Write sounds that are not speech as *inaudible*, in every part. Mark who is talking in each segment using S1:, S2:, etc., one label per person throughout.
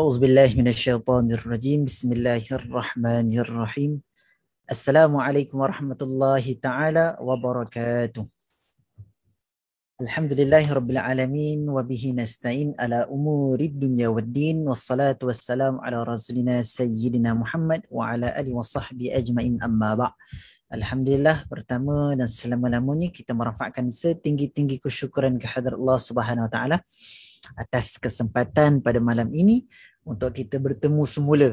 S1: أعوذ بالله من الشيطان الرجيم بسم الله الرحمن الرحيم السلام عليكم ورحمة الله تعالى وبركاته الحمد لله رب العالمين وبه نستعين على أمور الدنيا والدين والصلاة والسلام على رسولنا سيدنا محمد وعلى آله وصحبه أجمعين أما بعد Alhamdulillah pertama dan selama-lamanya kita merafakkan setinggi-tinggi kesyukuran kehadirat Allah Subhanahu Wa Taala atas kesempatan pada malam ini untuk kita bertemu semula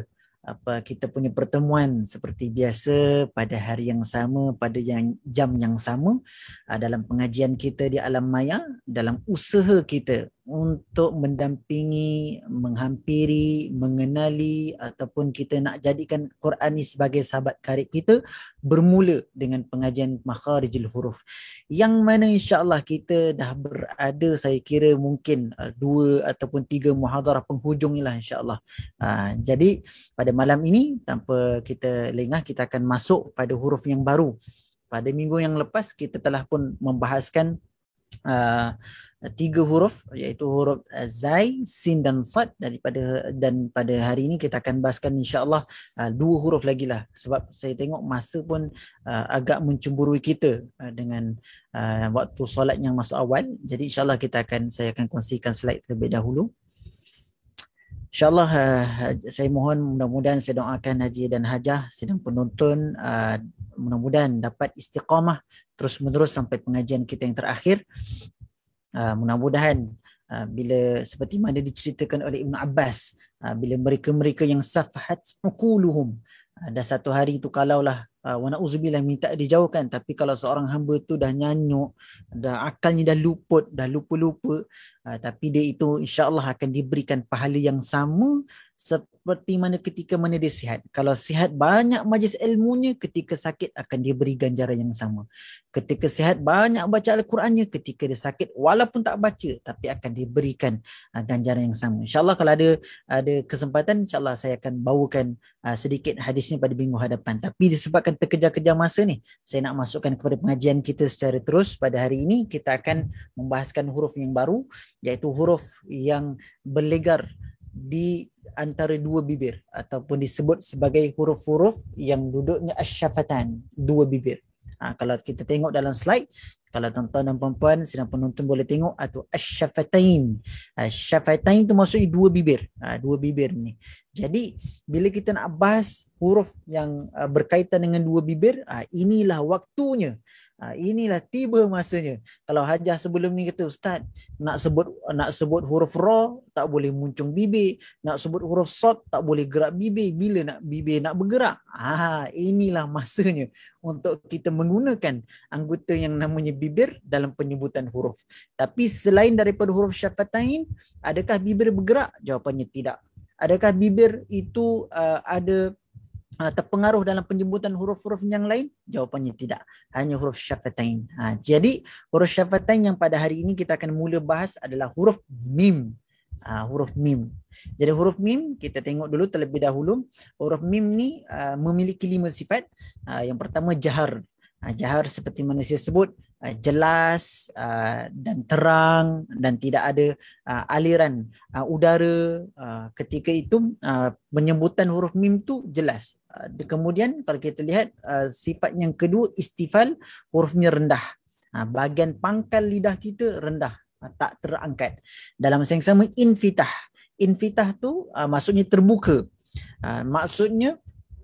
S1: apa kita punya pertemuan seperti biasa pada hari yang sama pada yang jam yang sama ah, dalam pengajian kita di alam maya dalam usaha kita untuk mendampingi, menghampiri, mengenali ataupun kita nak jadikan Quran ni sebagai sahabat karib kita bermula dengan pengajian makharijul huruf. Yang mana insya-Allah kita dah berada saya kira mungkin uh, dua ataupun tiga muhadarah penghujung lah insya-Allah. Uh, jadi pada malam ini tanpa kita lengah kita akan masuk pada huruf yang baru. Pada minggu yang lepas kita telah pun membahaskan uh, tiga huruf iaitu huruf zai, sin dan sad daripada dan pada hari ini kita akan bahaskan insya-Allah uh, dua huruf lagi lah sebab saya tengok masa pun uh, agak mencemburui kita uh, dengan uh, waktu solat yang masuk awal jadi insya-Allah kita akan saya akan kongsikan slide terlebih dahulu InsyaAllah eh, eh, saya mohon mudah-mudahan saya doakan Haji dan Hajah sedang penonton eh, mudah-mudahan dapat istiqamah terus menerus sampai pengajian kita yang terakhir. Mudah-mudahan bila seperti mana diceritakan oleh Ibn Abbas bila mereka-mereka yang safahat sepukuluhum dah satu hari itu kalaulah Ah, wa na'udzubillah minta dijauhkan tapi kalau seorang hamba tu dah nyanyuk dah akalnya dah luput dah lupa-lupa uh, tapi dia itu insyaallah akan diberikan pahala yang sama seperti mana ketika mana dia sihat kalau sihat banyak majlis ilmunya ketika sakit akan diberi ganjaran yang sama ketika sihat banyak baca al-Qurannya ketika dia sakit walaupun tak baca tapi akan diberikan uh, ganjaran yang sama insyaallah kalau ada ada kesempatan insyaallah saya akan bawakan uh, sedikit hadisnya pada minggu hadapan tapi disebabkan terkejar-kejar masa ni, saya nak masukkan kepada pengajian kita secara terus pada hari ini. Kita akan membahaskan huruf yang baru, iaitu huruf yang berlegar di antara dua bibir ataupun disebut sebagai huruf-huruf yang duduknya asyafatan, dua bibir. Ha, kalau kita tengok dalam slide, kalau tuan-tuan dan puan-puan sedang penonton boleh tengok atau asyafatain. Asyafatain tu maksudnya dua bibir. Ha, dua bibir ni. Jadi bila kita nak bahas huruf yang uh, berkaitan dengan dua bibir, ha, inilah waktunya. Ha, inilah tiba masanya. Kalau Hajah sebelum ni kata ustaz nak sebut nak sebut huruf ra tak boleh muncung bibir, nak sebut huruf sad tak boleh gerak bibir bila nak bibir nak bergerak. Ah inilah masanya untuk kita menggunakan anggota yang namanya bibir dalam penyebutan huruf. Tapi selain daripada huruf syafatain, adakah bibir bergerak? Jawapannya tidak. Adakah bibir itu uh, ada Ah, terpengaruh dalam penyebutan huruf-huruf yang lain? Jawapannya tidak. Hanya huruf syafatain. Ha, jadi huruf syafatain yang pada hari ini kita akan mula bahas adalah huruf mim. Ha, huruf mim. Jadi huruf mim kita tengok dulu terlebih dahulu. Huruf mim ni uh, memiliki lima sifat. Uh, yang pertama jahar. Uh, jahar seperti mana saya sebut uh, jelas uh, dan terang dan tidak ada uh, aliran uh, udara uh, ketika itu uh, penyebutan huruf mim tu jelas kemudian kalau kita lihat uh, sifat yang kedua istifal hurufnya rendah ha, bagian pangkal lidah kita rendah ha, tak terangkat dalam masa yang sama infitah infitah tu uh, maksudnya terbuka uh, maksudnya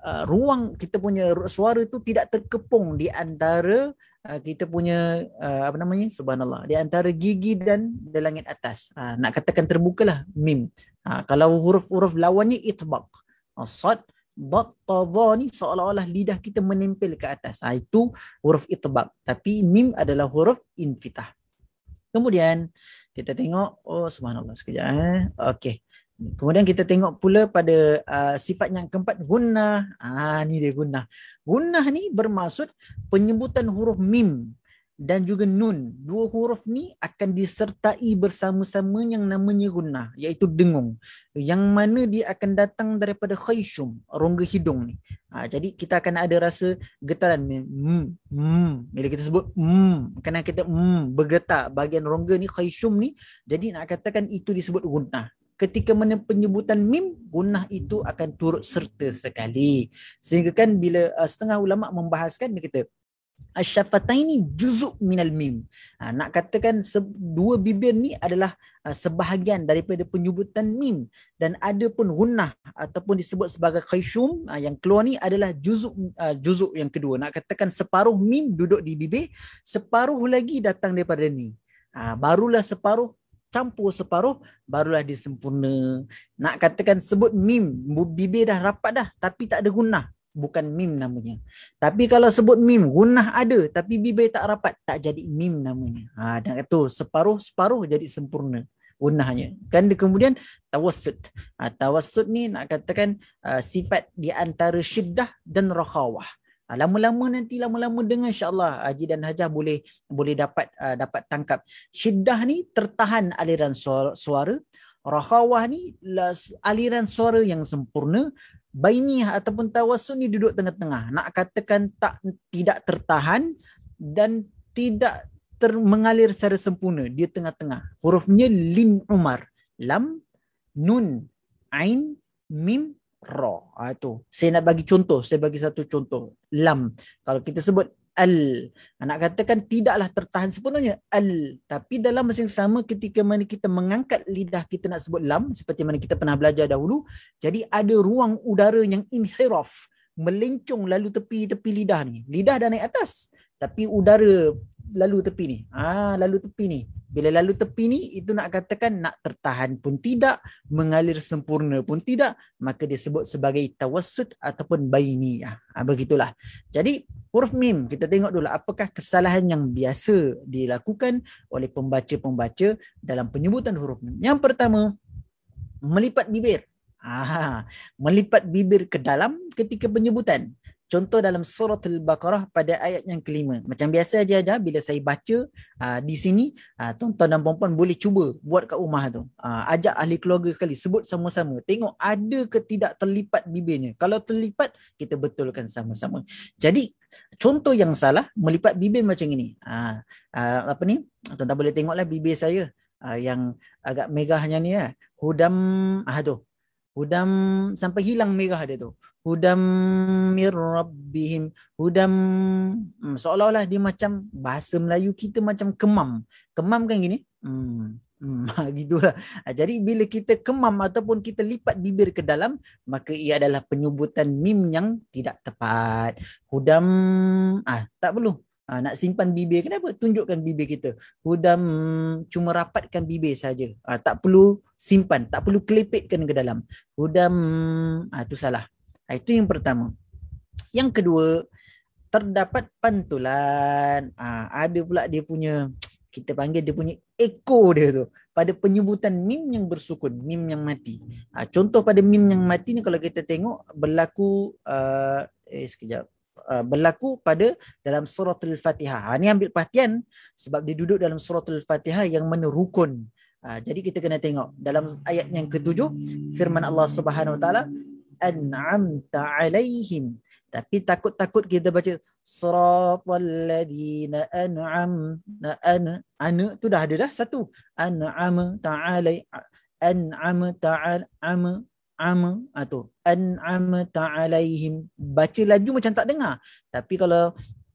S1: uh, ruang kita punya suara tu tidak terkepung di antara uh, kita punya uh, apa namanya subhanallah di antara gigi dan di langit atas uh, nak katakan terbukalah mim uh, kalau huruf-huruf lawannya itbaq uh, sad battadhani seolah-olah lidah kita menempel ke atas. Ha, itu huruf itbab. Tapi mim adalah huruf infitah. Kemudian kita tengok oh subhanallah sekejap eh. Okey. Kemudian kita tengok pula pada uh, sifat yang keempat gunnah. Ah ni dia gunnah. Gunnah ni bermaksud penyebutan huruf mim dan juga nun. Dua huruf ni akan disertai bersama-sama yang namanya gunnah iaitu dengung. Yang mana dia akan datang daripada khayshum, rongga hidung ni. Ha, jadi kita akan ada rasa getaran. Mm, mm. Bila kita sebut mm, kena kita mm, bergetar bahagian rongga ni khayshum ni. Jadi nak katakan itu disebut gunnah. Ketika mana penyebutan mim, gunnah itu akan turut serta sekali. Sehingga kan bila uh, setengah ulama' membahaskan, dia kata, asyafataini juzuk minal mim. Ha, nak katakan se- dua bibir ni adalah uh, sebahagian daripada penyubutan mim dan ada pun gunnah ataupun disebut sebagai khayshum uh, ha, yang keluar ni adalah juzuk uh, juzuk yang kedua. Nak katakan separuh mim duduk di bibir, separuh lagi datang daripada ni. Ha, barulah separuh campur separuh barulah disempurna. Nak katakan sebut mim bibir dah rapat dah tapi tak ada gunnah bukan mim namanya. Tapi kalau sebut mim, gunah ada tapi bibir tak rapat, tak jadi mim namanya. Ha, dan itu separuh-separuh jadi sempurna gunahnya. Kan kemudian tawassut. Ha, tawassut ni nak katakan uh, sifat di antara syiddah dan rakhawah. Ha, lama-lama nanti lama-lama dengan insyaallah ha, Haji dan Hajah boleh boleh dapat uh, dapat tangkap. Syiddah ni tertahan aliran suara, suara. Rakhawah ni aliran suara yang sempurna bainiyah ataupun tawassul ni duduk tengah-tengah nak katakan tak tidak tertahan dan tidak ter, mengalir secara sempurna dia tengah-tengah hurufnya lim umar lam nun ain mim ra ha, tu saya nak bagi contoh saya bagi satu contoh lam kalau kita sebut al. Anak katakan tidaklah tertahan sepenuhnya al. Tapi dalam masa yang sama ketika mana kita mengangkat lidah kita nak sebut lam seperti mana kita pernah belajar dahulu, jadi ada ruang udara yang inhiraf melencung lalu tepi-tepi lidah ni. Lidah dah naik atas tapi udara lalu tepi ni. Ah, lalu tepi ni. Bila lalu tepi ni itu nak katakan nak tertahan pun tidak, mengalir sempurna pun tidak, maka dia sebut sebagai tawassut ataupun bainiyah. Ah, begitulah. Jadi huruf mim kita tengok dulu apakah kesalahan yang biasa dilakukan oleh pembaca-pembaca dalam penyebutan huruf mim. Yang pertama melipat bibir. Ah, melipat bibir ke dalam ketika penyebutan. Contoh dalam surah Al-Baqarah pada ayat yang kelima. Macam biasa aja ada bila saya baca aa, ah, di sini, aa, ah, tuan-tuan dan puan-puan boleh cuba buat kat rumah tu. Aa, ah, ajak ahli keluarga sekali, sebut sama-sama. Tengok ada ke tidak terlipat bibirnya. Kalau terlipat, kita betulkan sama-sama. Jadi, contoh yang salah, melipat bibir macam ini. Aa, aa, apa ni? Tuan-tuan boleh tengoklah bibir saya aa, yang agak megahnya ni. ya. Hudam, ah tu. Hudam sampai hilang merah dia tu hudam mir rabbihim hudam hmm, seolah-olah dia macam bahasa Melayu kita macam kemam kemam kan gini hmm hmm, *laughs* ha, gitulah. Ha, jadi bila kita kemam ataupun kita lipat bibir ke dalam, maka ia adalah penyubutan mim yang tidak tepat. Hudam ah tak perlu. Ah, nak simpan bibir kenapa? Tunjukkan bibir kita. Hudam cuma rapatkan bibir saja. Ah, tak perlu simpan, tak perlu kelipitkan ke dalam. Hudam ah tu salah. Itu yang pertama. Yang kedua, terdapat pantulan. Ha, ada pula dia punya, kita panggil dia punya echo dia tu. Pada penyebutan mim yang bersukun, mim yang mati. Ha, contoh pada mim yang mati ni kalau kita tengok berlaku, uh, eh sekejap. berlaku pada dalam suratul fatihah ha, Ini ambil perhatian Sebab dia duduk dalam suratul fatihah yang mana Jadi kita kena tengok Dalam ayat yang ketujuh Firman Allah subhanahu wa an'amta alaihim tapi takut-takut kita baca siratal ladina an'am na an an tu dah ada dah satu an'am ta'ala an'am ta'ala am am atau ha, an'am ta'alaihim baca laju macam tak dengar tapi kalau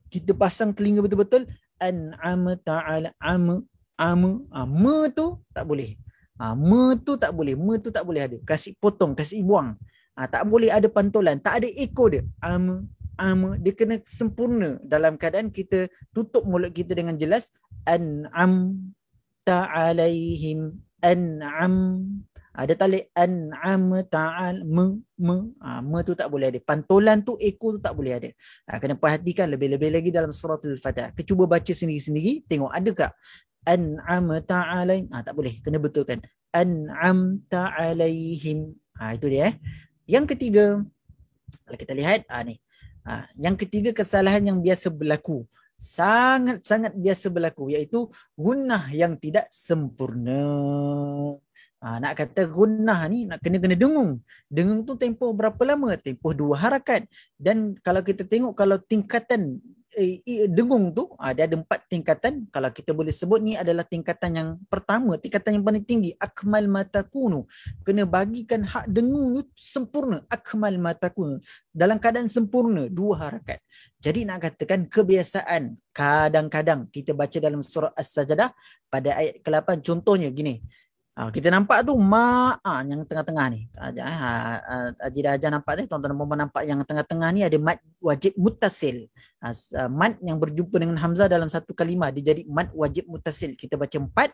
S1: kita pasang telinga betul-betul an'am ta'ala am am am ha, tu tak boleh ha, tu tak boleh me tu tak boleh ada kasih potong kasih buang Ha, tak boleh ada pantulan, tak ada eko dia. Am, am, dia kena sempurna dalam keadaan kita tutup mulut kita dengan jelas. An'am ta'alayhim an'am. Ada ah, talik an'am ta'al me, me. Ha, me tu tak boleh ada. Pantulan tu, eko tu tak boleh ada. Ha, kena perhatikan lebih-lebih lagi dalam surat al-fatah. Cuba baca sendiri-sendiri, tengok ada tak? An'am ta'alayhim. Ha, tak boleh, kena betulkan. An'am ta'alayhim. Ha, itu dia eh. Yang ketiga, kalau kita lihat ah ni. Ah, yang ketiga kesalahan yang biasa berlaku, sangat-sangat biasa berlaku iaitu gunah yang tidak sempurna. Ha, nak kata gunnah ni nak kena-kena dengung. Dengung tu tempoh berapa lama? Tempoh dua harakat. Dan kalau kita tengok kalau tingkatan eh, eh, dengung tu, ha, dia ada empat tingkatan. Kalau kita boleh sebut ni adalah tingkatan yang pertama. Tingkatan yang paling tinggi. Akmal matakunu. Kena bagikan hak dengung tu sempurna. Akmal matakunu. Dalam keadaan sempurna, dua harakat. Jadi nak katakan kebiasaan. Kadang-kadang kita baca dalam surah As-Sajadah pada ayat ke-8. Contohnya gini. Ha, kita nampak tu mak ha, yang tengah-tengah ni. Ha, ha, ha, Haji dah ajar nampak tu. Tuan-tuan dan nampak yang tengah-tengah ni ada mat wajib mutasil. Ha, uh, mat yang berjumpa dengan Hamzah dalam satu kalimah. Dia jadi mad wajib mutasil. Kita baca empat,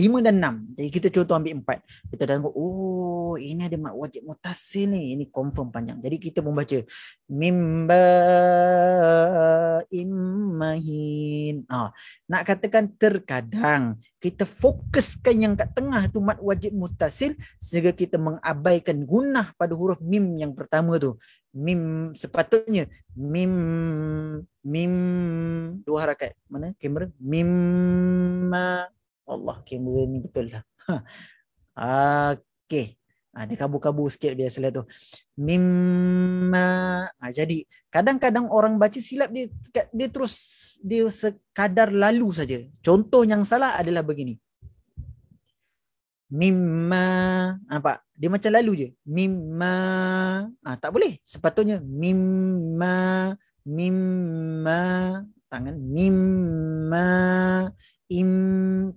S1: lima dan enam. Jadi kita contoh ambil empat. Kita dah tengok, oh ini ada mat wajib mutasil ni. Ini confirm panjang. Jadi kita membaca. Mimba immahin. Oh, ha, nak katakan terkadang kita fokuskan yang kat tengah tu mat wajib mutasil sehingga kita mengabaikan gunah pada huruf mim yang pertama tu mim sepatutnya mim mim dua harakat mana kamera mim Allah kamera ni betul lah ha. okey ha, dia kabu-kabu sikit biasalah tu mim ha, jadi kadang-kadang orang baca silap dia dia terus dia sekadar lalu saja contoh yang salah adalah begini mimma nampak ah, dia macam lalu je mimma ah tak boleh sepatutnya mimma mimma tangan mimma im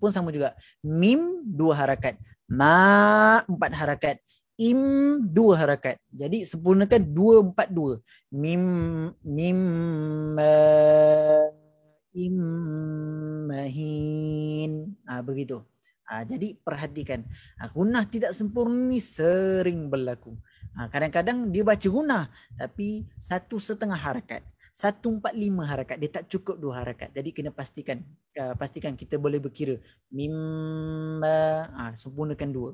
S1: pun sama juga mim dua harakat ma empat harakat im dua harakat jadi sempurnakan dua empat dua mim mimma im mahin ah begitu Uh, jadi perhatikan, uh, ha, gunah tidak sempurna ini sering berlaku. Uh, kadang-kadang dia baca gunah tapi satu setengah harakat. Satu empat lima harakat. Dia tak cukup dua harakat. Jadi kena pastikan. Uh, pastikan kita boleh berkira. Mimba. Uh, sempurnakan dua.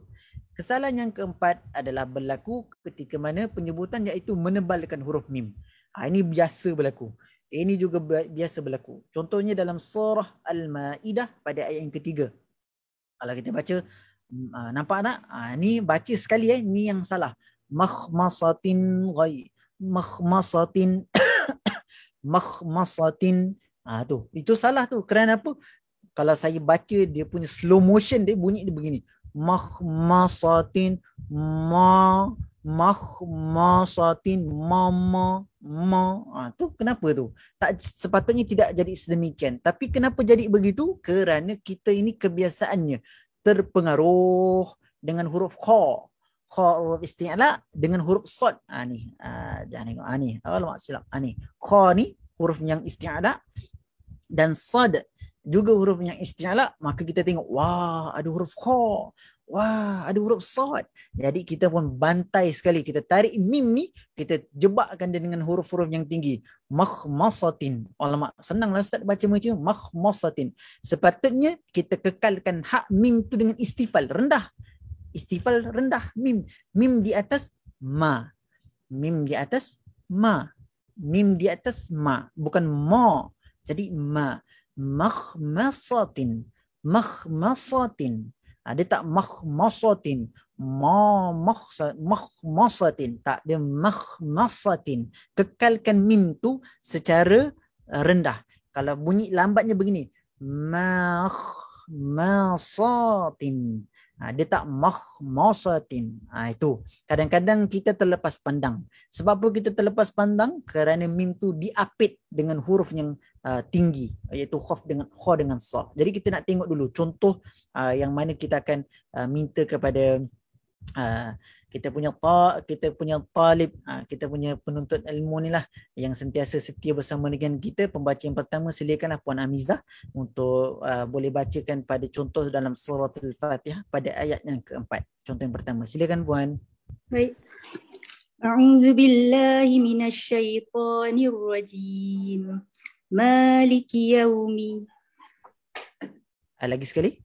S1: Kesalahan yang keempat adalah berlaku ketika mana penyebutan iaitu menebalkan huruf mim. Uh, ini biasa berlaku. Ini juga biasa berlaku. Contohnya dalam surah Al-Ma'idah pada ayat yang ketiga kalau kita baca mm, ah, nampak tak uh, ni baca sekali eh ni yang salah makhmasatin ghaib makhmasatin *coughs* makhmasatin ah tu itu salah tu kerana apa kalau saya baca dia punya slow motion dia bunyi dia begini makhmasatin ma Mah, mahmasatin mama ma ha, tu kenapa tu tak sepatutnya tidak jadi sedemikian tapi kenapa jadi begitu kerana kita ini kebiasaannya terpengaruh dengan huruf kha kha huruf isti'la dengan huruf sad ha ni ha, jangan tengok ha ni alamak silap ha ni kha ni huruf yang isti'la dan sad juga huruf yang istilah maka kita tengok wah ada huruf kha Wah, ada huruf sod. Jadi kita pun bantai sekali. Kita tarik mim ni, kita jebakkan dia dengan huruf-huruf yang tinggi. Makhmasatin. Alamak, senanglah Ustaz baca macam tu. Makhmasatin. Sepatutnya kita kekalkan hak mim tu dengan istifal rendah. Istifal rendah mim. Mim di atas ma. Mim di atas ma. Mim di atas ma. Bukan ma. Jadi ma. Makhmasatin. Makhmasatin. Ha, dia tak makhmasatin. Ma makhmasatin. Tak, dia makhmasatin. Kekalkan mim tu secara ah, rendah. Kalau bunyi lambatnya begini. Makhmasatin. Makhmasatin. Ha, dia tak mahmasatin. Ha, itu. Kadang-kadang kita terlepas pandang. Sebab apa kita terlepas pandang? Kerana mim tu diapit dengan huruf yang uh, tinggi. Iaitu khaf dengan kha dengan sa. Jadi kita nak tengok dulu contoh uh, yang mana kita akan uh, minta kepada Ah, kita punya ta, kita punya talib, ah, kita punya penuntut ilmu ni lah yang sentiasa setia bersama dengan kita. Pembaca yang pertama silakanlah Puan Amizah untuk ah, boleh bacakan pada contoh dalam surah Al-Fatihah pada ayat yang keempat. Contoh yang pertama. Silakan Puan. Baik. A'udzu billahi
S2: minasy rajim.
S1: Maliki
S2: yaumi. Lagi sekali.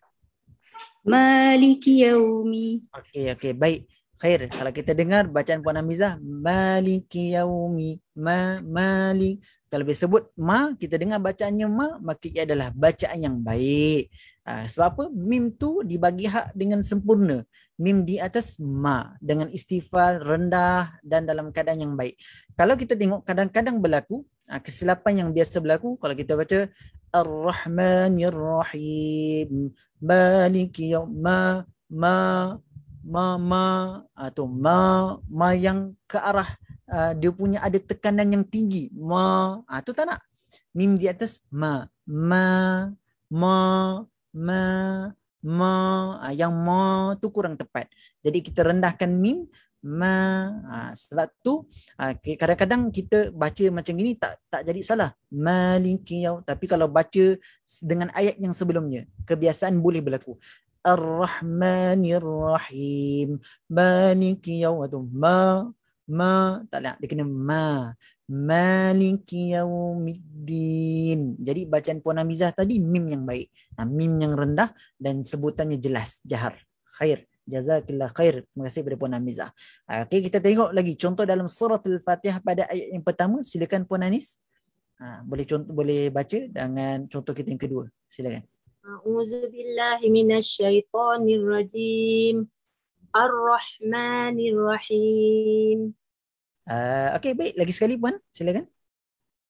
S2: Maliki yaumi.
S1: Okey okey baik. Khair. Kalau kita dengar bacaan Puan Hamizah Maliki yaumi. Ma Mali. Kalau dia sebut ma, kita dengar bacaannya ma, maka ia adalah bacaan yang baik. Ha, sebab apa? Mim tu dibagi hak dengan sempurna. Mim di atas ma dengan istighfar rendah dan dalam keadaan yang baik. Kalau kita tengok kadang-kadang berlaku ah, kesilapan yang biasa berlaku kalau kita baca الرحمن الرحيم مالك يوم ما ما ما atau ma ma yang ke arah uh, dia punya ada tekanan yang tinggi ma ah tu tak nak mim di atas ma ma ma ma ma ah, yang ma tu kurang tepat jadi kita rendahkan mim ma ha, sebab tu ha, kadang-kadang kita baca macam gini tak tak jadi salah maliki yau tapi kalau baca dengan ayat yang sebelumnya kebiasaan boleh berlaku ar-rahmanir rahim maliki yau ha, tu ma ma tak nak dia kena ma maliki yaumiddin jadi bacaan puan Amizah tadi mim yang baik nah, ha, mim yang rendah dan sebutannya jelas jahar khair Jazakillah khair. Terima kasih kepada Puan Amizah. Ah, okey, kita tengok lagi contoh dalam surat Al-Fatihah pada ayat yang pertama. Silakan Puan Anis. Ha, boleh contoh, boleh baca dengan contoh kita yang kedua. Silakan. A'udzu billahi minasyaitonir rajim. Ar-Rahmanir Rahim. Uh, ah, okey, baik. Lagi sekali Puan. Silakan.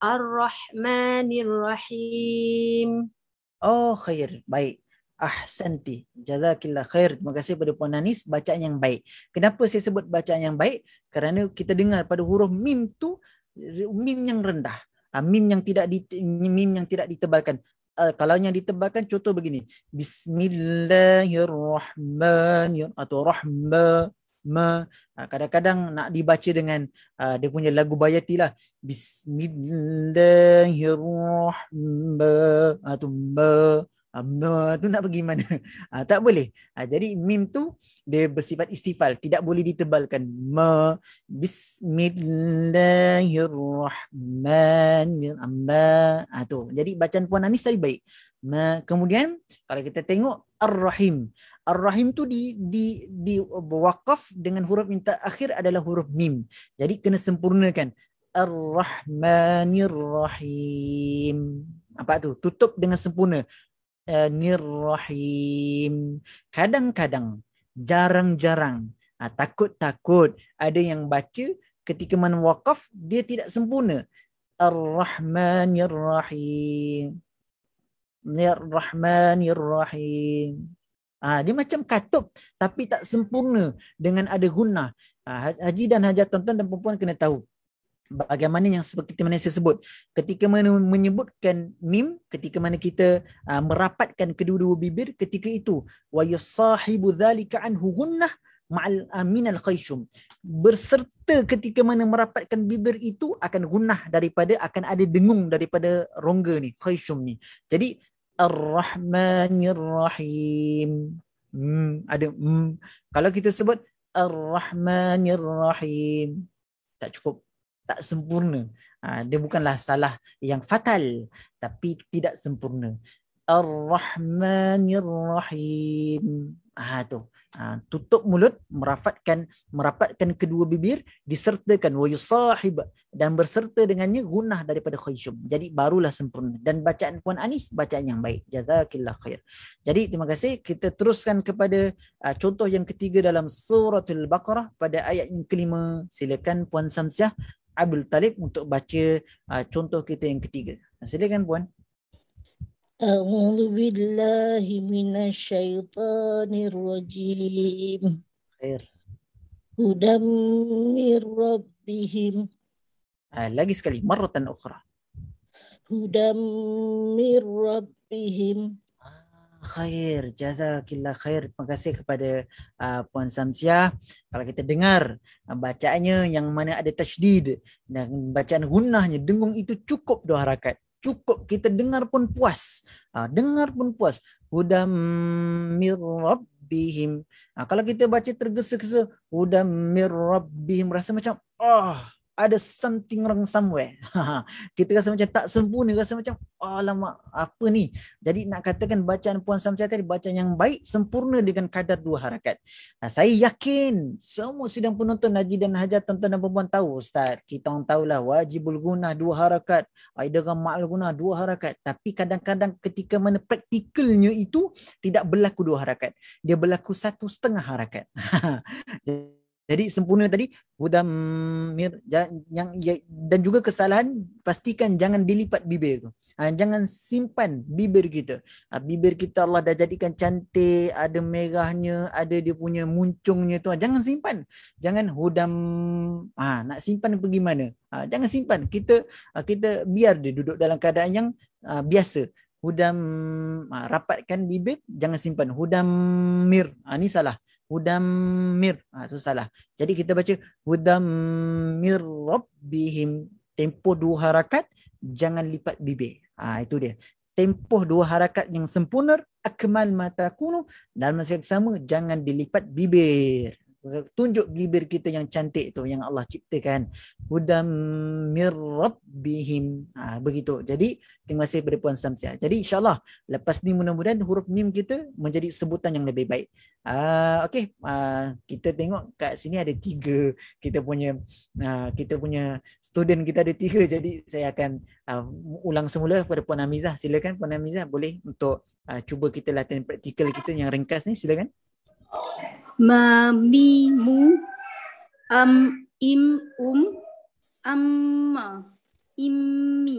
S1: Ar-Rahmanir Rahim. Oh, khair. Baik. Ahsanti. Jazakillah khair. Terima kasih kepada Puan Anis Bacaan yang baik. Kenapa saya sebut bacaan yang baik? Kerana kita dengar pada huruf mim tu, mim yang rendah. Ah, mim yang tidak di, mim yang tidak ditebalkan. Uh, kalau yang ditebalkan contoh begini Bismillahirrahmanirrahim atau rahma uh, kadang-kadang nak dibaca dengan uh, dia punya lagu bayati lah Bismillahirrahmanirrahim atau uh, tu nak pergi mana? Uh, *laughs* tak boleh. Uh, jadi mim tu dia bersifat istifal, tidak boleh ditebalkan. Ma bismillahirrahmanirrahim. Ah uh, tu. Jadi bacaan puan Anis tadi baik. Ma kemudian kalau kita tengok Ar-Rahim. Ar-Rahim tu di di di wakaf dengan huruf yang terakhir adalah huruf mim. Jadi kena sempurnakan. Ar-Rahmanirrahim. Apa tu? Tutup dengan sempurna. Rahmanirrahim. Kadang-kadang, jarang-jarang, ah, takut-takut ada yang baca ketika mana wakaf, dia tidak sempurna. Ar-Rahmanirrahim. Ar-Rahmanirrahim. Ah, dia macam katup tapi tak sempurna dengan ada guna ah, ha-, Haji dan hajat tuan-tuan dan perempuan kena tahu bagaimana yang seperti mana saya sebut ketika mana menyebutkan mim ketika mana kita uh, merapatkan kedua-dua bibir ketika itu wa yusahibu dhalika anhu gunnah ma'al amin ah, al khayshum berserta ketika mana merapatkan bibir itu akan gunnah daripada akan ada dengung daripada rongga ni khayshum ni jadi ar-rahmanir-rahim hmm, ada hmm. kalau kita sebut ar-rahmanir-rahim tak cukup tak sempurna. Ha, dia bukanlah salah yang fatal tapi tidak sempurna. Ar-Rahmanir-Rahim. Ha, tu. Ha, tutup mulut, merapatkan merapatkan kedua bibir, disertakan wayusahib dan berserta dengannya gunah daripada khayyum. Jadi barulah sempurna. Dan bacaan Puan Anis, bacaan yang baik. Jazakillah khair. Jadi terima kasih. Kita teruskan kepada uh, contoh yang ketiga dalam suratul Baqarah pada ayat yang kelima. Silakan Puan Samsiah Abdul Talib untuk baca uh, contoh kita yang ketiga. Silakan puan. A'udzu billahi minasyaitonir rajim. Khair. Hudammir rabbihim. Uh, lagi sekali, maratan ukhra. Hudammir rabbihim khair jazakillah khair terima kasih kepada uh, puan Samsiah kalau kita dengar uh, bacaannya yang mana ada tajdid dan bacaan gunahnya dengung itu cukup doa harakat cukup kita dengar pun puas uh, dengar pun puas hudammirab bihim. Nah, uh, kalau kita baca tergesa-gesa, udah mirabbihim rasa macam ah oh, ada something wrong somewhere. *laughs* kita rasa macam tak sempurna, rasa macam alamak apa ni. Jadi nak katakan bacaan Puan Samsyah tadi bacaan yang baik sempurna dengan kadar dua harakat. Nah, saya yakin semua sidang penonton Haji dan Hajar tuan-tuan dan puan-puan tahu Ustaz. Kita orang tahulah wajibul gunah dua harakat. Aidara ma'al gunah dua harakat. Tapi kadang-kadang ketika mana praktikalnya itu tidak berlaku dua harakat. Dia berlaku satu setengah harakat. *laughs* Jadi sempurna tadi mudamir yang ya, dan juga kesalahan pastikan jangan dilipat bibir tu. Ha, jangan simpan bibir kita. Ha, bibir kita Allah dah jadikan cantik, ada merahnya, ada dia punya muncungnya tu. Ha, jangan simpan. Jangan hudam ah nak simpan pergi mana? jangan simpan. Kita kita biar dia duduk dalam keadaan yang biasa. Hudam rapatkan bibir, jangan simpan. Hudamir. Ah ni salah. Hudamir, ha, itu salah jadi kita baca Hudamir rabbihim tempoh dua harakat jangan lipat bibir ha, itu dia tempoh dua harakat yang sempurna akmal mata kunu dalam masa yang sama jangan dilipat bibir tunjuk bibir kita yang cantik tu yang Allah ciptakan hudam mir rabbihim ha, begitu jadi terima kasih kepada puan Samsia jadi insyaallah lepas ni mudah-mudahan huruf mim kita menjadi sebutan yang lebih baik ah uh, okey uh, kita tengok kat sini ada tiga kita punya uh, kita punya student kita ada tiga jadi saya akan uh, ulang semula kepada puan Amizah silakan puan Amizah boleh untuk uh, cuba kita latihan praktikal kita yang ringkas ni silakan
S2: okay ma am im um amma immi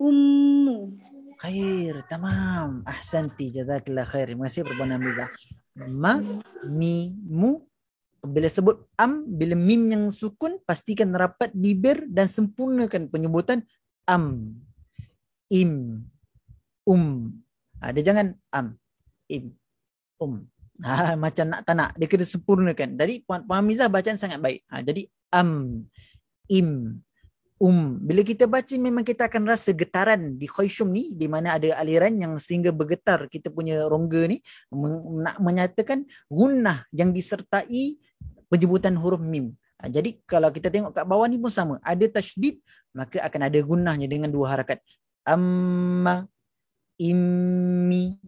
S2: ummu
S1: khair tamam ahsanti jazakallah khair terima kasih perempuan Hamizah ma mi mu bila sebut am bila mim yang sukun pastikan rapat bibir dan sempurnakan penyebutan am im um ada ah, jangan am im um ha, macam nak tak nak dia kena sempurnakan jadi puan puan Mizah bacaan sangat baik ha, jadi am im um bila kita baca memang kita akan rasa getaran di khayshum ni di mana ada aliran yang sehingga bergetar kita punya rongga ni nak menyatakan gunah yang disertai penyebutan huruf mim ha, jadi kalau kita tengok kat bawah ni pun sama ada tasydid maka akan ada gunahnya dengan dua harakat amma immi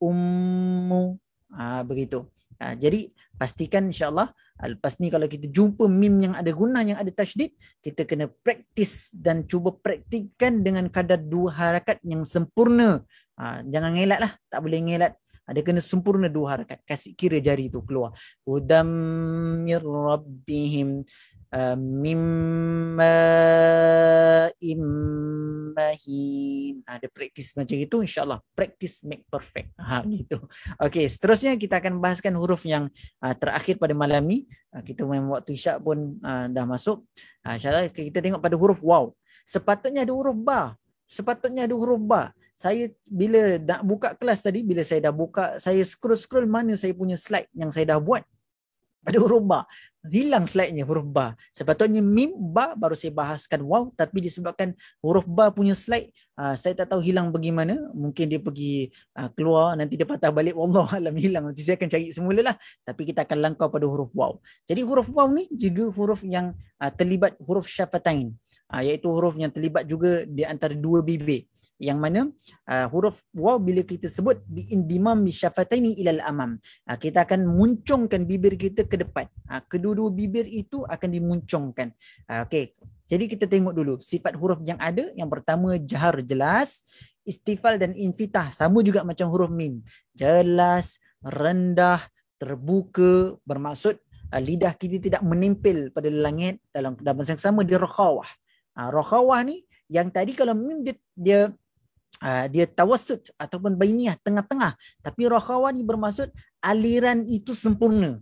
S1: ummu Ha, begitu. Ha, jadi pastikan insyaAllah Lepas ni kalau kita jumpa mim yang ada guna yang ada tajdid, kita kena praktis dan cuba praktikan dengan kadar dua harakat yang sempurna. Ha, jangan ngelak lah. Tak boleh ngelak. Ada ha, kena sempurna dua harakat. Kasih kira jari tu keluar. Udam rabbihim mimma immahin. Ada praktis macam itu insyaallah praktis make perfect. Ha *laughs* gitu. Okay, seterusnya kita akan bahaskan huruf yang ha, terakhir pada malam ni. Ha, kita main waktu isyak pun ha, dah masuk. Ha, insyaallah kita tengok pada huruf wow. Sepatutnya ada huruf ba. Sepatutnya ada huruf ba. Saya bila nak buka kelas tadi, bila saya dah buka, saya scroll-scroll mana saya punya slide yang saya dah buat pada huruf ba hilang slide-nya huruf ba sepatutnya mim ba baru saya bahaskan wow tapi disebabkan huruf ba punya slide uh, saya tak tahu hilang bagaimana mungkin dia pergi uh, keluar nanti dia patah balik wallah *laughs* alam hilang nanti saya akan cari semula lah tapi kita akan langkau pada huruf wow jadi huruf wow ni juga huruf yang uh, terlibat huruf syafatain uh, iaitu huruf yang terlibat juga di antara dua bibir yang mana uh, huruf waw bila kita sebut bi indimam bi syafataini ilal amam uh, kita akan muncungkan bibir kita ke depan uh, kedua-dua bibir itu akan dimuncungkan uh, okey jadi kita tengok dulu sifat huruf yang ada yang pertama jahar jelas istifal dan infitah sama juga macam huruf mim jelas rendah terbuka bermaksud uh, lidah kita tidak menempel pada langit dalam dalam masa yang sama di rakhawah uh, rakhawah ni yang tadi kalau mim dia, dia Ah, dia tawasut ataupun bainiyah tengah-tengah tapi rakhawa ni bermaksud aliran itu sempurna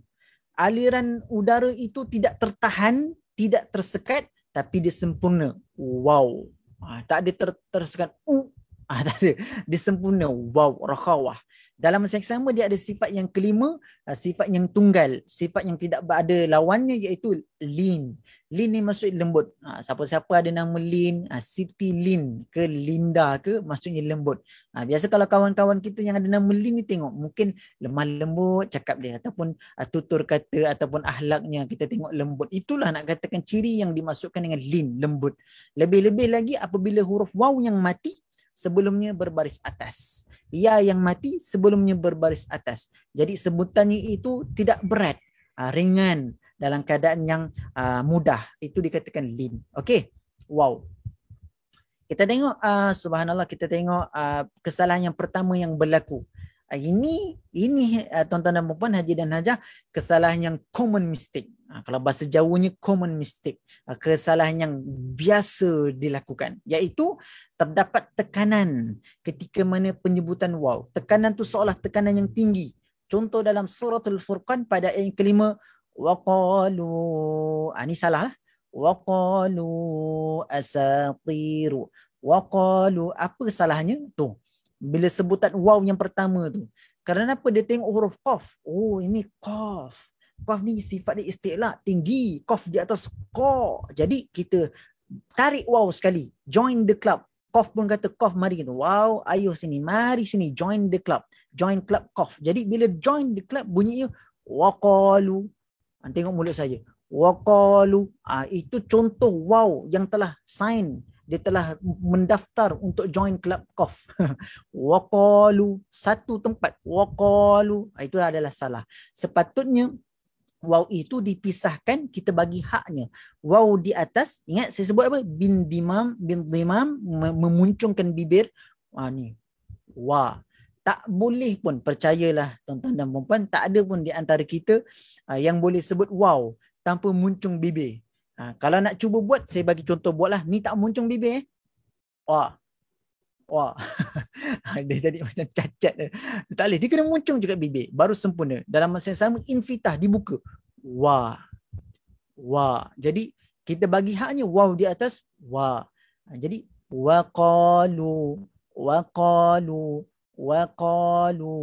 S1: aliran udara itu tidak tertahan tidak tersekat tapi dia sempurna wow ha, tak ada ter- tersekat u *laughs* Ah, tak ada. Dia sempurna. Wow, rakhawah. Dalam masa yang sama, dia ada sifat yang kelima, ah, sifat yang tunggal, sifat yang tidak ada lawannya iaitu lin. Lin ni maksud lembut. Ah, siapa-siapa ada nama lean, ah, Siti Lean ke Linda ke maksudnya lembut. Ah, biasa kalau kawan-kawan kita yang ada nama lean ni tengok, mungkin lemah lembut cakap dia ataupun ah, tutur kata ataupun ahlaknya kita tengok lembut. Itulah nak katakan ciri yang dimasukkan dengan lin lembut. Lebih-lebih lagi apabila huruf waw yang mati, sebelumnya berbaris atas. Ya yang mati sebelumnya berbaris atas. Jadi sebutannya itu tidak berat, ah, ringan dalam keadaan yang ah, mudah. Itu dikatakan lin. Okey. Wow. Kita tengok uh, subhanallah kita tengok uh, kesalahan yang pertama yang berlaku. Ah, ini ini ah, tuan-tuan dan puan haji dan hajah kesalahan yang common mistake ah, kalau bahasa jauhnya common mistake kesalahan yang biasa dilakukan iaitu terdapat tekanan ketika mana penyebutan wow tekanan tu seolah tekanan yang tinggi contoh dalam surah al-furqan pada ayat kelima waqalu ah, ini salah lah. waqalu asatiru waqalu apa salahnya tu bila sebutan waw yang pertama tu. Kerana apa dia tengok huruf qaf. Oh ini qaf. Qaf ni sifat dia istilah tinggi. Qaf di atas qa. Jadi kita tarik waw sekali. Join the club. Qaf pun kata qaf mari kita. Wow ayo sini. Mari sini join the club. Join club qaf. Jadi bila join the club bunyinya waqalu. Tengok mulut saja Waqalu. Ah, itu contoh waw yang telah sign dia telah mendaftar untuk join club kof *laughs* waqalu satu tempat waqalu ah, itu adalah salah sepatutnya waw itu dipisahkan kita bagi haknya waw di atas ingat saya sebut apa bin dimam bin dimam memuncungkan bibir ha, ni wa tak boleh pun percayalah tuan-tuan dan puan tak ada pun di antara kita ah, yang boleh sebut wow tanpa muncung bibir Ha, kalau nak cuba buat, saya bagi contoh buatlah. Ni tak muncung bibir eh. Wah. Wah. *laughs* dia jadi macam cacat. Dia. Tak boleh. Dia kena muncung juga bibir. Baru sempurna. Dalam masa yang sama, infitah dibuka. Wah. Wah. Jadi, kita bagi haknya wow di atas. Wah. Ha, jadi, waqalu. Waqalu. Waqalu.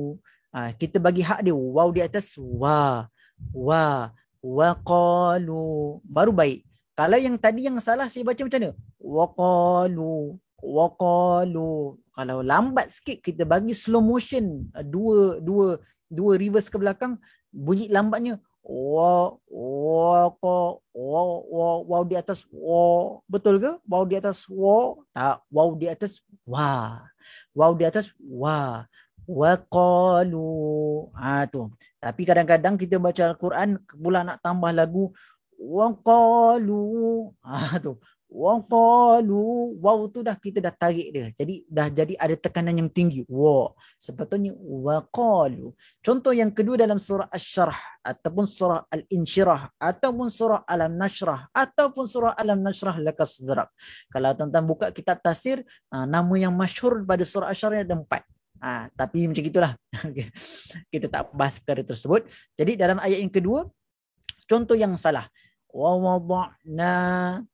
S1: Ha, kita bagi hak dia wow di atas. Wah. Wah. Waqalu. Baru baik. Kalau yang tadi yang salah saya baca macam mana? Waqalu waqalu. Kalau lambat sikit kita bagi slow motion dua dua dua reverse ke belakang bunyi lambatnya wa wa wa wa wow di atas wa betul ke wow di atas wa tak wow di atas wa wow di atas wa wa qalu ha tu tapi kadang-kadang kita baca al-Quran pula nak tambah lagu waqalu *laughs* ah tu waqalu waw tu dah kita dah tarik dia jadi dah jadi ada tekanan yang tinggi wa sepatutnya waqalu contoh yang kedua dalam surah asy-syarh ataupun surah al-insyirah ataupun surah alam nashrah ataupun surah alam nashrah lakasdrak kalau tuan-tuan buka kitab tafsir ah, nama yang masyhur pada surah asy-syarh ada empat Ha, tapi macam itulah *laughs* Kita tak bahas perkara tersebut Jadi dalam ayat yang kedua Contoh yang salah ووضعنا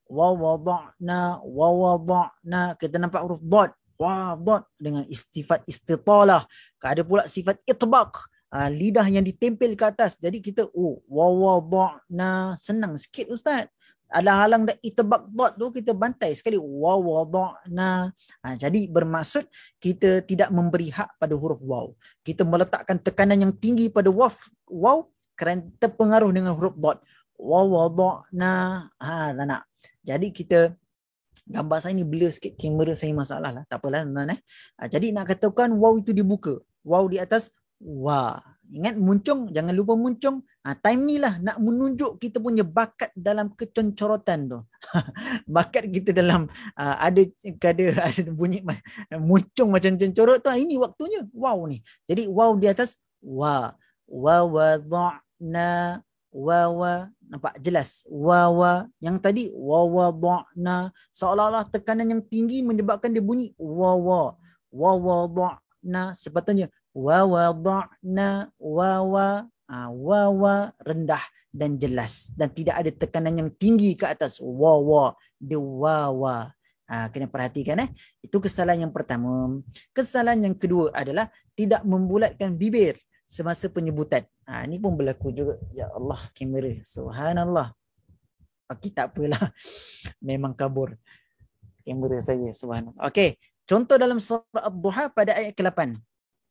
S1: ووضعنا ووضعنا kita nampak huruf dot wadot dengan sifat istitalah ada pula sifat itbaq ah, lidah yang ditempel ke atas jadi kita oh wawadna senang sikit ustaz ada halang dah itbaq dot tu kita bantai sekali wawadna ah, jadi bermaksud kita tidak memberi hak pada huruf waw kita meletakkan tekanan yang tinggi pada waw waw kerana terpengaruh dengan huruf dot wa wada'na ha tak nak jadi kita gambar saya ni blur sikit kamera saya masalah lah tak apalah tuan eh ha, jadi nak katakan wow itu dibuka wow di atas wa ingat muncung jangan lupa muncung ha, time ni lah nak menunjuk kita punya bakat dalam kecencorotan tu *laughs* bakat kita dalam uh, ada kada ada bunyi *laughs* muncung macam cencorot tu ha, ini waktunya wow ni jadi wow di atas wa wa wada'na wawa nampak jelas wawa yang tadi wawa dana seolah-olah tekanan yang tinggi menyebabkan dia bunyi wawa wawa dana ha, sepatutnya wawa dana wawa wawa rendah dan jelas dan tidak ada tekanan yang tinggi ke atas wawa de wawa ha, kena perhatikan eh itu kesalahan yang pertama kesalahan yang kedua adalah tidak membulatkan bibir semasa penyebutan Ha, ini pun berlaku juga. Ya Allah, kamera. Subhanallah. Okey, tak apalah. *laughs* Memang kabur. Kamera saya. Subhanallah. Okey. Contoh dalam surah Abduha pada ayat ke-8.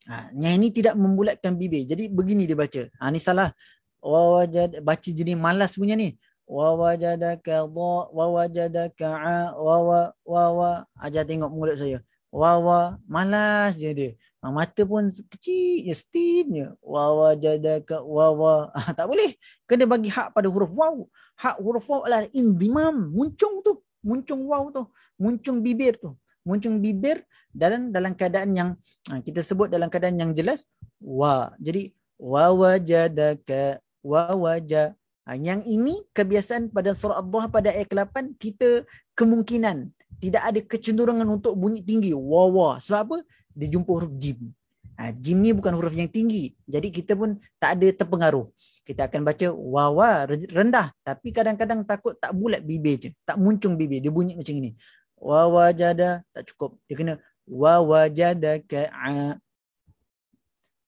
S1: Ha, yang ini tidak membulatkan bibir. Jadi begini dia baca. Ha, ini salah. Wawajad, baca jenis malas punya ni. Wawajadaka dha. Wawajadaka a. Wawa. Wawa. Ajar tengok mulut saya. Wawa. Malas je dia. Ah, mata pun kecil je steam je wawa jadaka wawa *laughs* ah, tak boleh kena bagi hak pada huruf waw hak huruf waw adalah indimam muncung tu muncung waw tu muncung bibir tu muncung bibir dalam dalam keadaan yang ah, kita sebut dalam keadaan yang jelas wa jadi wawa jadaka wawa ja ah, yang ini kebiasaan pada surah Allah pada ayat 8 kita kemungkinan tidak ada kecenderungan untuk bunyi tinggi wawa sebab apa dia jumpa huruf jim. Ha, jim ni bukan huruf yang tinggi. Jadi kita pun tak ada terpengaruh. Kita akan baca wawa rendah. Tapi kadang-kadang takut tak bulat bibir je. Tak muncung bibir. Dia bunyi macam ini. Wawa jada. Tak cukup. Dia kena wawa jada ka'a.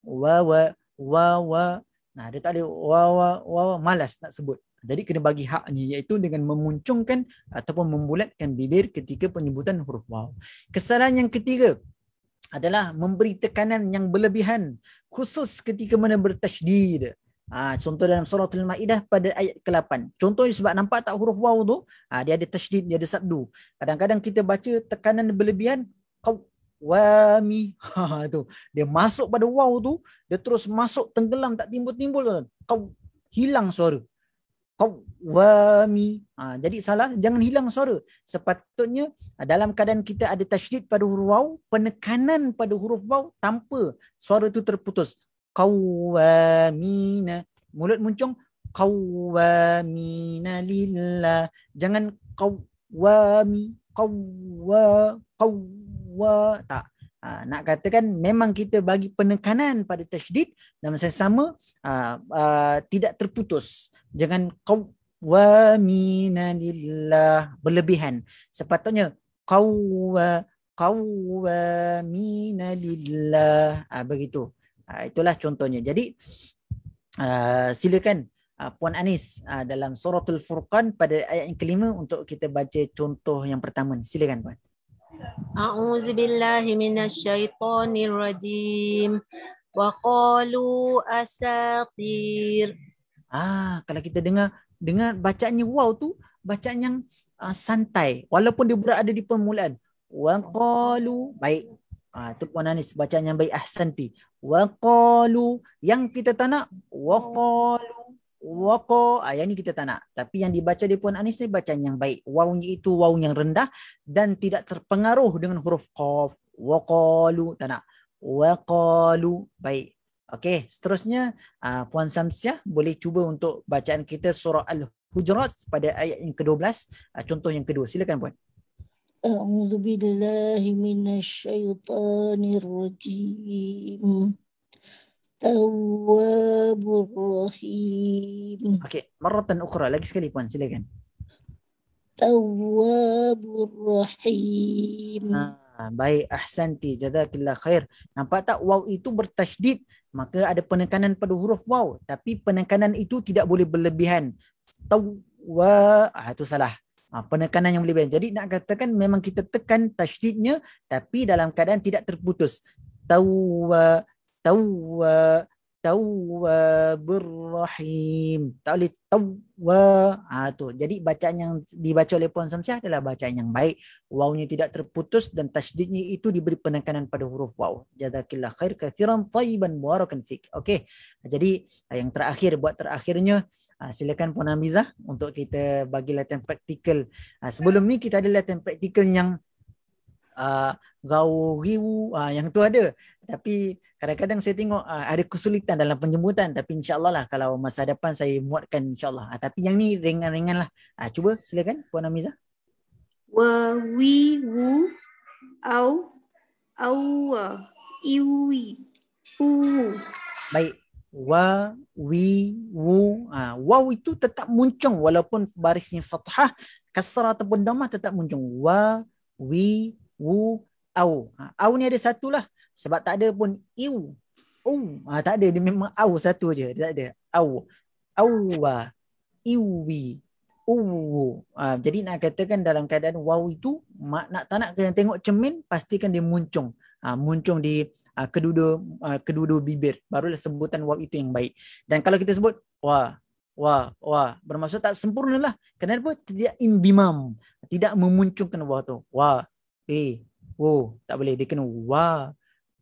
S1: Wawa. Wawa. Nah, dia tak ada wawa. Wawa. Malas nak sebut. Jadi kena bagi haknya iaitu dengan memuncungkan ataupun membulatkan bibir ketika penyebutan huruf waw. Kesalahan yang ketiga adalah memberi tekanan yang berlebihan khusus ketika mana bertajdid. Ha, contoh dalam surah Al-Ma'idah pada ayat ke-8. Contoh sebab nampak tak huruf waw tu, ha, dia ada tajdid, dia ada sabdu. Kadang-kadang kita baca tekanan berlebihan, Wami ha, ha, tu. Dia masuk pada waw tu Dia terus masuk tenggelam Tak timbul-timbul Kau hilang suara qawwami. Ha, jadi salah, jangan hilang suara. Sepatutnya ha, dalam keadaan kita ada tajdid pada huruf waw, penekanan pada huruf waw tanpa suara itu terputus. Qawwamina. Mulut muncung. Qawwamina lillah. Jangan qawwami. Qawwa. Qawwa. Tak. Uh, nak katakan memang kita bagi penekanan pada tajdid dalam masa sama uh, uh, tidak terputus jangan qawaminanillah berlebihan sepatutnya qawwa qawaminanillah uh, begitu uh, itulah contohnya jadi uh, silakan uh, puan anis uh, dalam suratul furqan pada ayat yang kelima untuk kita baca contoh yang pertama silakan puan أعوذ بالله من الشيطان الرجيم وقالوا أساطير Ah, kalau kita dengar dengar bacaannya wow tu bacaan yang uh, santai walaupun dia berada di permulaan. Waqalu baik. Ah tu puan Anis bacaan yang baik ahsanti. Waqalu yang kita tanya. nak waqalu Wako ayat ah, ini kita tak nak Tapi yang dibaca di Puan Anis ni Bacaan yang baik Wawnya itu waw yang rendah Dan tidak terpengaruh dengan huruf Qaf Wakalu Tak nak Wakalu Baik Okey, seterusnya ah, Puan Samsiah boleh cuba untuk bacaan kita surah Al-Hujurat pada ayat yang ke-12, ah, contoh yang kedua. Silakan Puan. A'udzu Tawwabur Rahim. Okey, maratan ukhra lagi sekali puan, silakan. Tawwabur Rahim. Ha, baik, ahsanti jazakillah khair. Nampak tak waw itu bertasydid, maka ada penekanan pada huruf waw, tapi penekanan itu tidak boleh berlebihan. Tawwa, ah itu salah. Ha, penekanan yang berlebihan. Jadi nak katakan memang kita tekan tasydidnya tapi dalam keadaan tidak terputus. Tawwa tawwab tawwabur rahim tak boleh tawwa ha, tu jadi bacaan yang dibaca oleh puan samsiah adalah bacaan yang baik wawnya tidak terputus dan tasydidnya itu diberi penekanan pada huruf waw jazakillah khair kathiran tayyiban barakan fik okey jadi eh, yang terakhir buat terakhirnya eh, silakan puan Hamizah untuk kita bagi latihan praktikal eh, sebelum ni kita ada latihan praktikal yang uh, gau riu uh, yang tu ada tapi kadang-kadang saya tengok uh, ada kesulitan dalam penjemputan tapi insyaallah lah kalau masa depan saya muatkan insyaallah uh, tapi yang ni ringan-ringan lah uh, cuba silakan puan Amiza wa wi wu au au wa iwi u baik wa wi wu ah ha, wa itu tetap muncung walaupun barisnya fathah kasrah ataupun dhamma tetap muncung wa wi wu, au. Ha, au ni ada satu lah. Sebab tak ada pun iu. Au. Ha, tak ada. Dia memang au satu je. tak ada. Au. Au wa. Iwi. uu. Ha, jadi nak katakan dalam keadaan wau itu, mak, nak tak nak kena tengok cermin, pastikan dia muncung. Ha, muncung di ha, kedudu, ha, kedudu bibir. Barulah sebutan wau itu yang baik. Dan kalau kita sebut wa, wa, wa, bermaksud tak sempurnalah lah. Kenapa? Tidak imbimam. Tidak memuncungkan wau itu. Wa, re wo tak boleh dia kena wa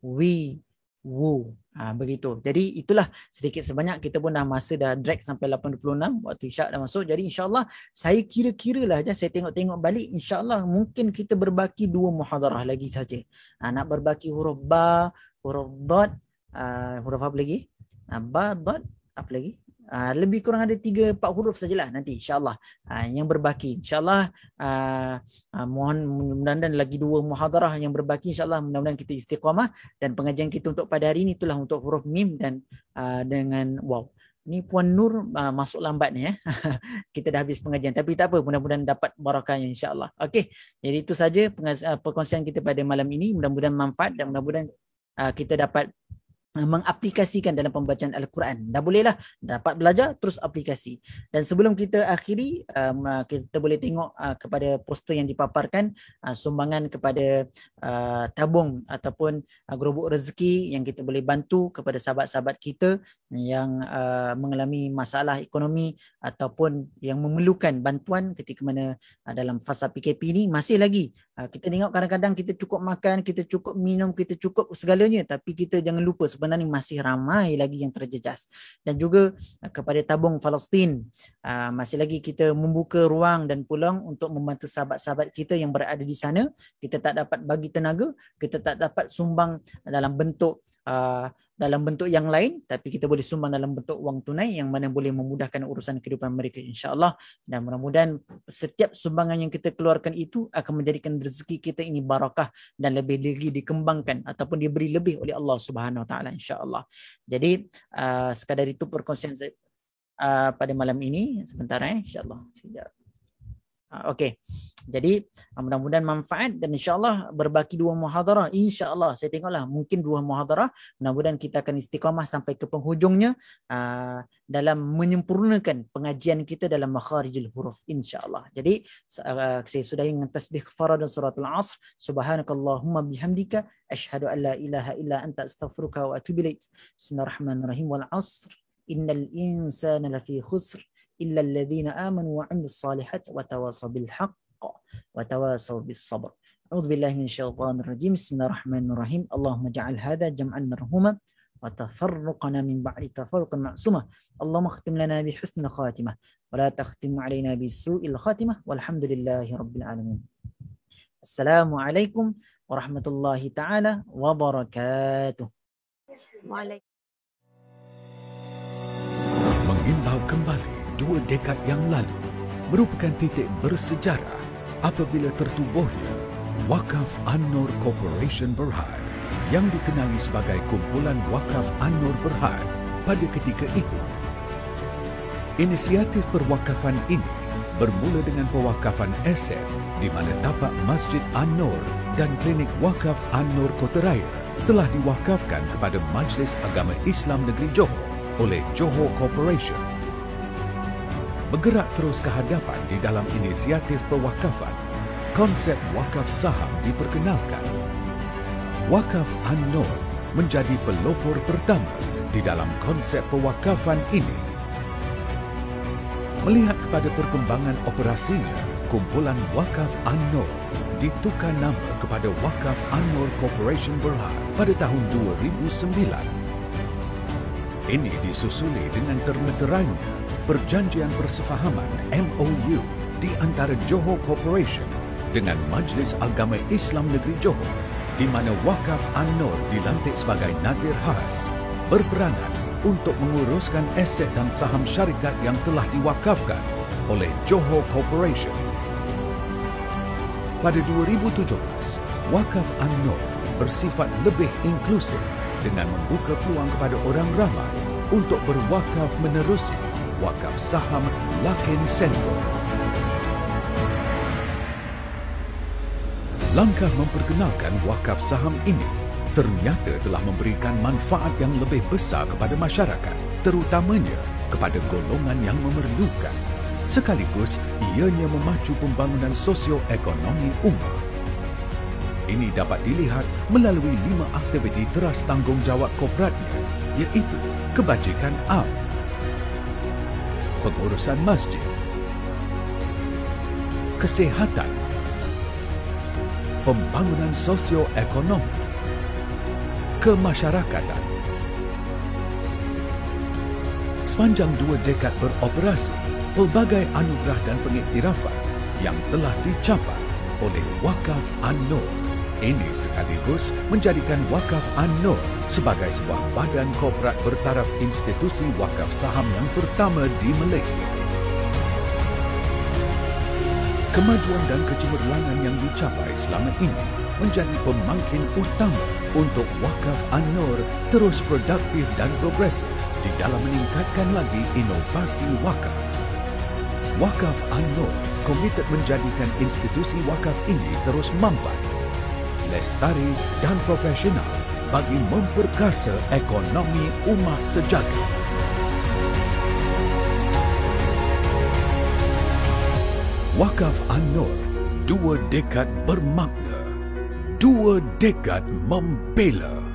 S1: wi wo ha, begitu jadi itulah sedikit sebanyak kita pun dah masa dah drag sampai 86 waktu isyak dah masuk jadi insyaAllah saya kira-kiralah je saya tengok-tengok balik insyaAllah mungkin kita berbaki dua muhadarah lagi saja ha, nak berbaki huruf ba huruf dot uh, huruf apa lagi uh, ba dot apa lagi uh, lebih kurang ada tiga 4 huruf sajalah nanti insyaallah uh, yang berbaki insyaallah uh, uh, mohon mudah-mudahan lagi dua muhadarah yang berbaki insyaallah mudah-mudahan kita istiqamah dan pengajian kita untuk pada hari ini itulah untuk huruf mim dan uh, dengan waw ni puan nur uh, masuk lambat ni ya eh. *laughs* kita dah habis pengajian tapi tak apa mudah-mudahan dapat barakahnya insyaallah okey jadi itu saja pengas- uh, perkongsian kita pada malam ini mudah-mudahan manfaat dan mudah-mudahan uh, kita dapat Eh, mengaplikasikan dalam pembacaan Al-Quran. Dah bolehlah dapat belajar terus aplikasi. Dan sebelum kita akhiri um, uh, kita boleh tengok uh, kepada poster yang dipaparkan uh, sumbangan kepada tabung ataupun gerobok rezeki yang kita boleh bantu kepada sahabat-sahabat kita yang mengalami masalah ekonomi ataupun yang memerlukan bantuan ketika mana dalam fasa PKP ini masih lagi kita tengok kadang-kadang kita cukup makan, kita cukup minum, kita cukup segalanya tapi kita jangan lupa sebenarnya masih ramai lagi yang terjejas dan juga eh, kepada tabung Palestin ah, masih lagi kita membuka ruang dan pulang untuk membantu sahabat-sahabat kita yang berada di sana kita tak dapat bagi tenaga kita tak dapat sumbang dalam bentuk ah, dalam bentuk yang lain tapi kita boleh sumbang dalam bentuk wang tunai yang mana boleh memudahkan urusan kehidupan mereka insyaallah dan mudah-mudahan setiap sumbangan yang kita keluarkan itu akan menjadikan rezeki kita ini barakah dan lebih lagi dikembangkan ataupun diberi lebih oleh Allah Subhanahu Wa Taala insyaallah jadi uh, sekadar itu perkongsian uh, pada malam ini sebentar eh insyaallah sekejap Ah, okey. Jadi ah, mudah-mudahan manfaat dan insyaAllah berbaki dua muhadarah. InsyaAllah saya tengoklah mungkin dua muhadarah. Mudah-mudahan kita akan istiqamah sampai ke penghujungnya ah, dalam menyempurnakan pengajian kita dalam makharijul huruf. InsyaAllah. Jadi saya sudah dengan tasbih kefara dan al asr. Subhanakallahumma bihamdika. Ashadu alla ilaha illa anta astaghfiruka wa atubilait. Bismillahirrahmanirrahim wal asr. Innal insana lafi khusr. إلا الذين آمنوا وعملوا الصالحات وتواصوا بالحق وتواصوا بالصبر أعوذ بالله من الشيطان الرجيم بسم الله الرحمن الرحيم اللهم اجعل هذا جمعا مرحوما وتفرقنا من بعد تفرق معصومة اللهم اختم لنا بحسن الخاتمة ولا تختم علينا بسوء الخاتمة والحمد لله رب العالمين السلام عليكم ورحمة الله تعالى وبركاته وعليكم
S2: dua dekad yang lalu merupakan titik bersejarah apabila tertubuhnya Wakaf An-Nur Corporation Berhad yang dikenali sebagai Kumpulan Wakaf An-Nur Berhad pada ketika itu. Inisiatif perwakafan ini bermula dengan pewakafan SM di mana tapak Masjid An-Nur dan klinik wakaf An-Nur Kota Raya telah diwakafkan kepada Majlis Agama Islam Negeri Johor oleh Johor Corporation bergerak terus ke hadapan di dalam inisiatif pewakafan, konsep wakaf saham diperkenalkan. Wakaf Anor menjadi pelopor pertama di dalam konsep pewakafan ini. Melihat kepada perkembangan operasinya, kumpulan Wakaf Anwar ditukar nama kepada Wakaf Anwar Corporation Berhad pada tahun 2009. Ini disusuli dengan termeterainya Perjanjian Persefahaman MOU di antara Johor Corporation dengan Majlis Agama Islam Negeri Johor di mana Wakaf An-Nur dilantik sebagai Nazir Khas berperanan untuk menguruskan aset dan saham syarikat yang telah diwakafkan oleh Johor Corporation. Pada 2017, Wakaf An-Nur bersifat lebih inklusif dengan membuka peluang kepada orang ramai untuk berwakaf menerusi wakaf saham Laken Sentul. Langkah memperkenalkan wakaf saham ini ternyata telah memberikan manfaat yang lebih besar kepada masyarakat, terutamanya kepada golongan yang memerlukan. Sekaligus, ianya memacu pembangunan sosioekonomi umum. Ini dapat dilihat melalui lima aktiviti teras tanggungjawab kopratnya, iaitu kebajikan apa? pengurusan masjid, kesehatan, pembangunan sosioekonomi, kemasyarakatan. Sepanjang dua dekad beroperasi, pelbagai anugerah dan pengiktirafan yang telah dicapai oleh Wakaf An-Nur. Ini sekaligus menjadikan Wakaf an sebagai sebuah badan korporat bertaraf institusi wakaf saham yang pertama di Malaysia. Kemajuan dan kecemerlangan yang dicapai selama ini menjadi pemangkin utama untuk Wakaf an terus produktif dan progresif di dalam meningkatkan lagi inovasi wakaf. Wakaf an komited menjadikan institusi wakaf ini terus mampat lestari dan profesional bagi memperkasa ekonomi umat sejati. Wakaf Anur dua dekad bermakna, dua dekad membela.